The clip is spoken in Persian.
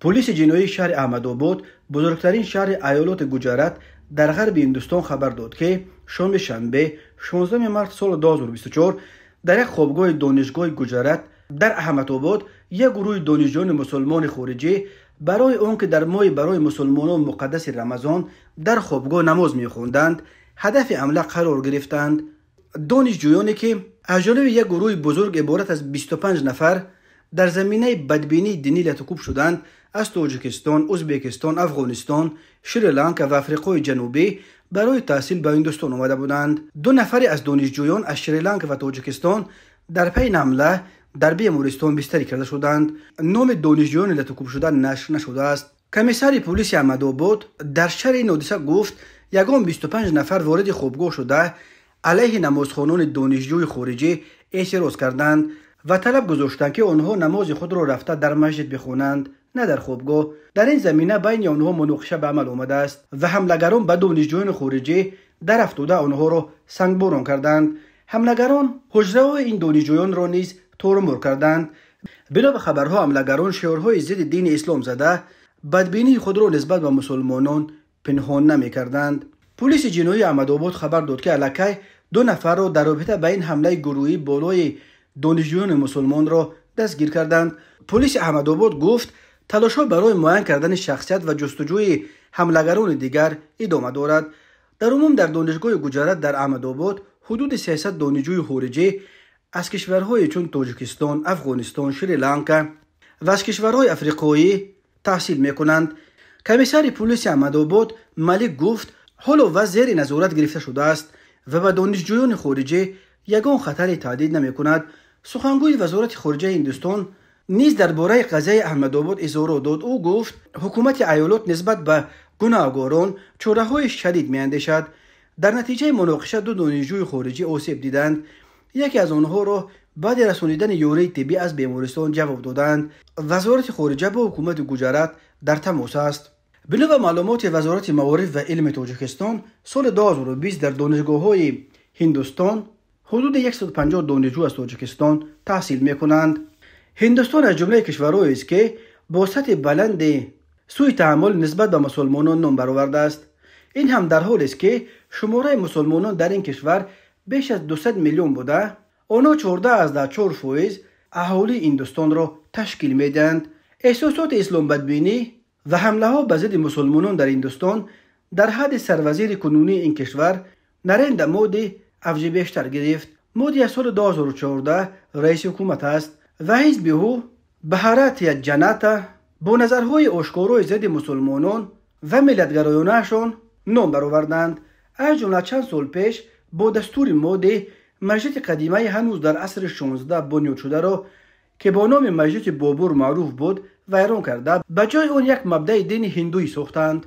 پلیس جنایی شهر احمد آباد بزرگترین شهر ایالات گجارت در غرب هندوستان خبر داد که شام شنبه 16 مارس سال 2024 در یک خوابگاه دانشگاه گجارت در احمد آباد یک گروه دانشجویان مسلمان خارجی برای که در ماه برای مسلمانان مقدس رمضان در خوابگاه نماز میخواندند هدف حمله قرار گرفتند دانشجویانی که از یک گروه بزرگ عبارت از 25 نفر در زمینه بدبینی دینی لتکوب شدند از توجکستان، ازبکستان، افغانستان، شریلانکا و افریقای جنوبی برای تحصیل به هندوستان آمده بودند. دو نفری از دانشجویان از شریلانکا و توجکستان در پی نمله در بیمارستان بستری کرده شدند. نام دانشجویان لتکوب شدن نشر نشده است. کمیسر پلیس آباد در شهر این گفت یگان 25 نفر وارد خوبگاه شده علیه نمازخوانان دانشجوی خارجی اعتراض کردند و طلب گذاشتند که آنها نماز خود را رفته در مسجد بخوانند نه در خوابگاه در این زمینه بین آنها مناقشه به عمل آمده است و حملگران به دانشجویان خارجی در افتاده آنها را سنگباران کردند حملگران حجره این دانشجویان را نیز تورمور کردند بنا به خبرها حملگران شعارهای ضد دین اسلام زده بدبینی خود را نسبت به مسلمانان پنهان نمی کردند پلیس جنایی احمدآباد خبر داد که علکه دو نفر را در رابطه به این حمله گروهی بالای دانشجویان مسلمان را دستگیر کردند پلیس احمد آباد گفت ها برای معین کردن شخصیت و جستجوی حملگران دیگر ادامه دارد در عموم در دانشگاه گجرات در احمد آباد حدود 300 دانشجوی خارجی از کشورهای چون تاجیکستان، افغانستان، شریلانکا و از کشورهای افریقایی تحصیل میکنند کمیسر پلیس احمد آباد ملک گفت حالا و زیر نظارت گرفته شده است و به دانشجویان خارجی یگان خطری تهدید نمی کند سخنگوی وزارت خارجه هندوستان نیز در باره قضیه احمد آباد اظهارات داد او گفت حکومت ایالات نسبت به گناهگاران چوره های شدید می شد در نتیجه مناقشه دو دانشجوی خارجی آسیب دیدند یکی از آنها را بعد رسانیدن یوری طبی از بیمارستان جواب دادند وزارت خارجه با حکومت گجرات در تماس است به معلومات وزارت معارف و علم تاجیکستان سال 2020 در دانشگاه های هندوستان حدود 150 دانشجو از تاجیکستان تحصیل می کنند. هندستان از جمله کشورهایی است که با سطح بلند سوی تحمل نسبت به مسلمانان نام برآورده است این هم در حالی است که شماره مسلمانان در این کشور بیش از 200 میلیون بوده آنها 14 از در 4 فویز اهالی هندوستان را تشکیل دهند. احساسات اسلام بدبینی و حمله ها به ضد مسلمانان در هندوستان در حد سروزیر کنونی این کشور نرند مودی افزی بیشتر گرفت مودی از سال 2014 رئیس حکومت است و هیز او، بهارت یا جناتا، با نظرهای آشکارو زده مسلمانان و ملتگرایانهشان نام برآوردند از جمله چند سال پیش با دستور مودی مسجد قدیمه هنوز در عصر 16 بنیاد شده را که با نام مسجد بابور معروف بود ویران کرده به جای آن یک مبدع دین هندوی ساختند